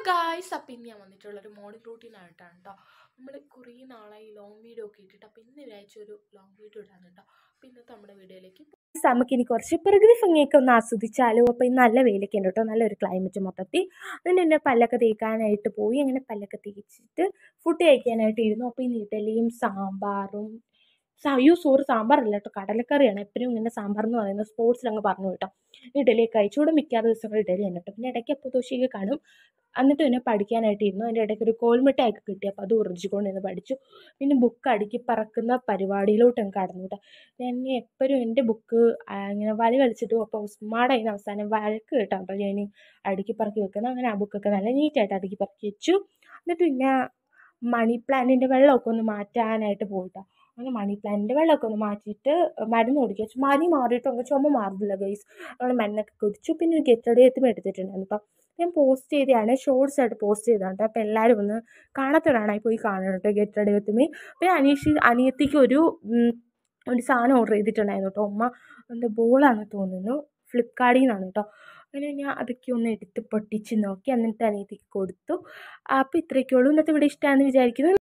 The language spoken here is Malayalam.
ഹലോ ഗായ്സ് അപ്പം ഇന്ന് ഞാൻ വന്നിട്ടുള്ള ഒരു മോർണിംഗ് റൂട്ടീൻ ആയിട്ടാണ് കേട്ടോ നമ്മൾ കുറേ നാളായി ലോങ് വീഡിയോ ഒക്കെ ഇട്ടിട്ട് അപ്പം ഇന്ന് വിചാരിച്ച ഒരു ലോങ് വീഡിയോ ഇടാൻ കേട്ടോ അപ്പം ഇന്നത്തെ നമ്മുടെ വീഡിയോയിലേക്ക് നമുക്ക് ഇനി കുറച്ച് പ്രകൃതി ഭംഗിയൊക്കെ ഒന്ന് ആസ്വദിച്ചാലോ അപ്പം ഇന്ന് നല്ല വെയിലൊക്കെ ഉണ്ട് കേട്ടോ നല്ലൊരു ക്ലൈമറ്റ് മൊത്തത്തിൽ അതിന് എന്നെ പല്ലൊക്കെ തേക്കാനായിട്ട് പോയി അങ്ങനെ പല്ലൊക്കെ തേച്ചിട്ട് ഫുഡ് കഴിക്കാനായിട്ട് ഇരുന്നു അപ്പോൾ ഇനി ഇഡലിയും സാമ്പാറും അയ്യോ സോറി സാമ്പാറല്ല കേട്ടോ കടലക്കറിയാണ് എപ്പോഴും ഇങ്ങനെ സാമ്പാർ എന്ന് പറയുന്നത് സ്പോർട്സിലങ്ങ് പറഞ്ഞു കേട്ടോ ഇഡലിയൊക്കെ അയച്ചുകൂടെ മിക്കാറ് ദിവസങ്ങൾ ഇഡലി തന്നെ കേട്ടോ പിന്നെ ഇടയ്ക്ക് അപ്പോൾ ദോശയൊക്കെ കാണും എന്നിട്ട് പിന്നെ പഠിക്കാനായിട്ട് ഇരുന്നു അതിൻ്റെ ഇടയ്ക്ക് ഒരു കോൽമിഠായിയൊക്കെ കിട്ടി അപ്പോൾ അത് ഉറിഞ്ചിക്കൊണ്ട് ഇരുന്ന് പഠിച്ചു പിന്നെ ബുക്ക് അടുക്കി പറക്കുന്ന പരിപാടിയിലോട്ട് അങ്ങ് കടന്നു കേട്ടോ എന്നെ എപ്പോഴും എൻ്റെ ബുക്ക് ഇങ്ങനെ വല കളിച്ചിട്ട് അപ്പോൾ ഉസ്മാടായി അവസാനം വഴക്ക് കേട്ടോ അപ്പോൾ ഞാൻ അടുക്കി പറക്കി വെക്കുന്നത് അങ്ങനെ ആ ബുക്കൊക്കെ നല്ല നീറ്റായിട്ട് അടുക്കി പറക്കി വെച്ചു എന്നിട്ട് പിന്നെ മണി പ്ലാന്റിൻ്റെ വെള്ളമൊക്കെ ഒന്ന് മാറ്റാനായിട്ട് പോയിട്ടോ അങ്ങനെ മണി പ്ലാന്റിൻ്റെ വെള്ളമൊക്കെ ഒന്ന് മാറ്റിയിട്ട് മരുന്ന് കുടിക്കുക മാറിയിട്ട് ഒന്ന് ചുമ മാറുന്നില്ല ഗൈസ് നമ്മൾ മരുന്നൊക്കെ കുടിച്ചു പിന്നെ ഒരു ഗെറ്റ് ഗെറ്റഡേത്തും എടുത്തിട്ടുണ്ടായിരുന്നു അപ്പം ഞാൻ പോസ്റ്റ് ചെയ്തതാണ് ഷോർട്സ് ആയിട്ട് പോസ്റ്റ് ചെയ്തതാണ് അപ്പോൾ എല്ലാവരും ഒന്ന് കാണാത്തവരാണെങ്കിൽ പോയി കാണണം കേട്ടോ ഗെറ്റഡേത്തുമേ പിന്നെ അനീഷ് അനിയത്തിക്ക് ഒരു ഒരു സാധനം ഓർഡർ ചെയ്തിട്ടുണ്ടായിരുന്നു കേട്ടോ ഉമ്മ എൻ്റെ ബോളാണെന്ന് തോന്നുന്നു ഫ്ലിപ്കാർട്ടിൽ നിന്നാണ് കേട്ടോ അങ്ങനെ ഞാൻ അതൊക്കെ ഒന്ന് എടുത്ത് പൊട്ടിച്ച് നോക്കി എന്നിട്ട് അനിയത്തിക്ക് കൊടുത്തു അപ്പോൾ ഇത്രയൊക്കെയുള്ളൂ ഇന്നത്തെ ഇവിടെ ഇഷ്ടമാണെന്ന് വിചാരിക്കുന്നു